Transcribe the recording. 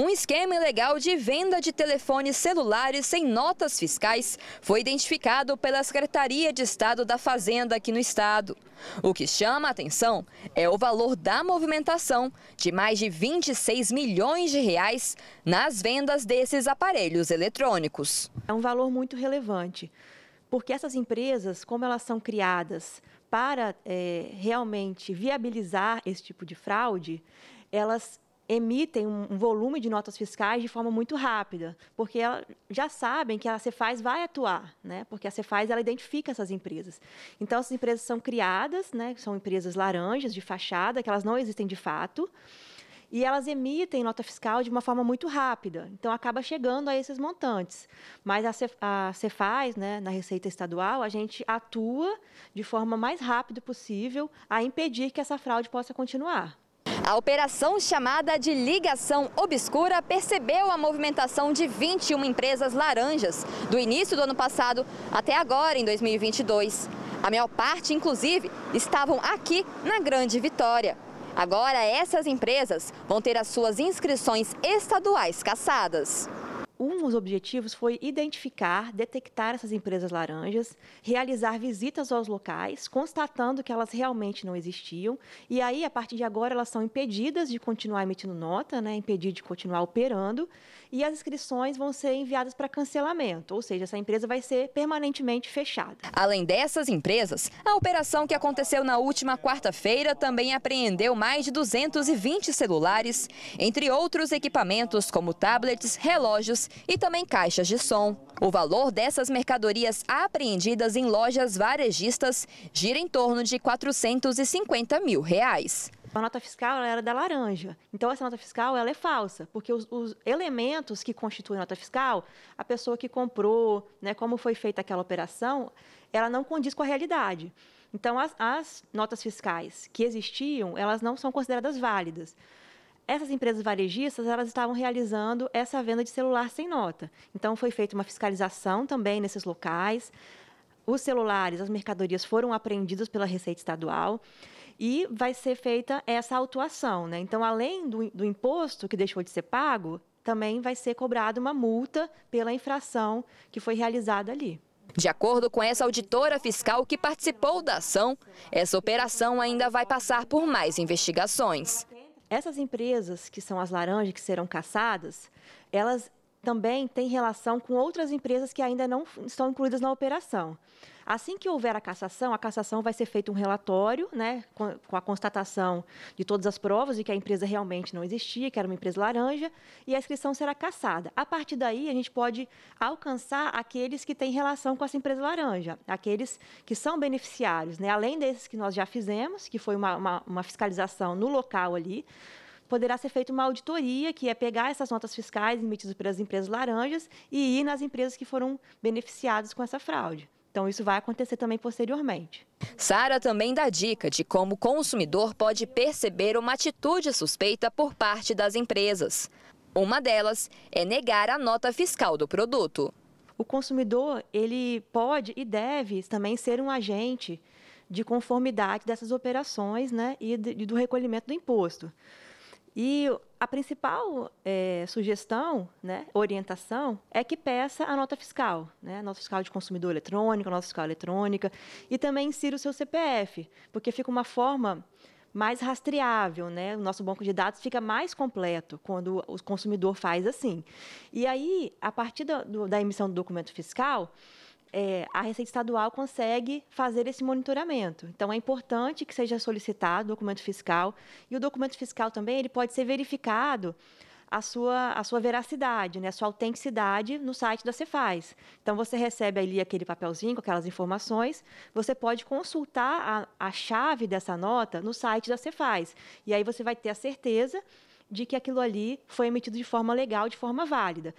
Um esquema ilegal de venda de telefones celulares sem notas fiscais foi identificado pela Secretaria de Estado da Fazenda aqui no estado. O que chama a atenção é o valor da movimentação de mais de 26 milhões de reais nas vendas desses aparelhos eletrônicos. É um valor muito relevante, porque essas empresas, como elas são criadas para é, realmente viabilizar esse tipo de fraude, elas emitem um volume de notas fiscais de forma muito rápida, porque ela, já sabem que a Cefaz vai atuar, né? porque a Cefaz ela identifica essas empresas. Então, essas empresas são criadas, né? são empresas laranjas, de fachada, que elas não existem de fato, e elas emitem nota fiscal de uma forma muito rápida. Então, acaba chegando a esses montantes. Mas a Cefaz, né, na Receita Estadual, a gente atua de forma mais rápida possível a impedir que essa fraude possa continuar. A operação chamada de Ligação Obscura percebeu a movimentação de 21 empresas laranjas do início do ano passado até agora, em 2022. A maior parte, inclusive, estavam aqui na Grande Vitória. Agora, essas empresas vão ter as suas inscrições estaduais caçadas um dos objetivos foi identificar, detectar essas empresas laranjas, realizar visitas aos locais, constatando que elas realmente não existiam. E aí, a partir de agora, elas são impedidas de continuar emitindo nota, né, impedidas de continuar operando, e as inscrições vão ser enviadas para cancelamento, ou seja, essa empresa vai ser permanentemente fechada. Além dessas empresas, a operação que aconteceu na última quarta-feira também apreendeu mais de 220 celulares, entre outros equipamentos como tablets, relógios e também caixas de som. O valor dessas mercadorias apreendidas em lojas varejistas gira em torno de 450 mil reais. A nota fiscal era da laranja. Então, essa nota fiscal ela é falsa, porque os, os, elementos que constituem a nota fiscal, a pessoa que comprou, né, como foi feita aquela operação, ela não condiz com a realidade. Então, as, as notas fiscais que existiam, elas não são consideradas válidas essas empresas varejistas elas estavam realizando essa venda de celular sem nota. Então foi feita uma fiscalização também nesses locais. Os celulares, as mercadorias foram apreendidas pela Receita Estadual e vai ser feita essa autuação. Né? Então, além do, do imposto que deixou de ser pago, também vai ser cobrada uma multa pela infração que foi realizada ali. De acordo com essa auditora fiscal que participou da ação, essa operação ainda vai passar por mais investigações essas empresas que são as laranjas que serão caçadas, elas também tem relação com outras empresas que ainda não estão incluídas na operação. Assim que houver a cassação, a cassação vai ser feito um relatório, né, com a constatação de todas as provas de que a empresa realmente não existia, que era uma empresa laranja, e a inscrição será cassada. A partir daí, a gente pode alcançar aqueles que têm relação com essa empresa laranja, aqueles que são beneficiários, né, além desses que nós já fizemos, que foi uma, uma, uma fiscalização no local ali, poderá ser feita uma auditoria, que é pegar essas notas fiscais emitidas pelas empresas laranjas e ir nas empresas que foram beneficiadas com essa fraude. Então, isso vai acontecer também posteriormente. Sara também dá dica de como o consumidor pode perceber uma atitude suspeita por parte das empresas. Uma delas é negar a nota fiscal do produto. O consumidor, ele pode e deve também ser um agente de conformidade dessas operações né, e do recolhimento do imposto. E a principal é, sugestão, né, orientação, é que peça a nota fiscal, né, nota fiscal de consumidor eletrônico, nota fiscal eletrônica, e também insira o seu CPF, porque fica uma forma mais rastreável, né? O nosso banco de dados fica mais completo quando o consumidor faz assim. E aí, a partir do, da emissão do documento fiscal, é, a Receita Estadual consegue fazer esse monitoramento. Então, é importante que seja solicitado o documento fiscal. E o documento fiscal também ele pode ser verificado a sua, a sua veracidade, né, a sua autenticidade no site da Cefaz. Então, você recebe ali aquele papelzinho com aquelas informações, você pode consultar a, a chave dessa nota no site da Cefaz. E aí você vai ter a certeza de que aquilo ali foi emitido de forma legal, de forma válida.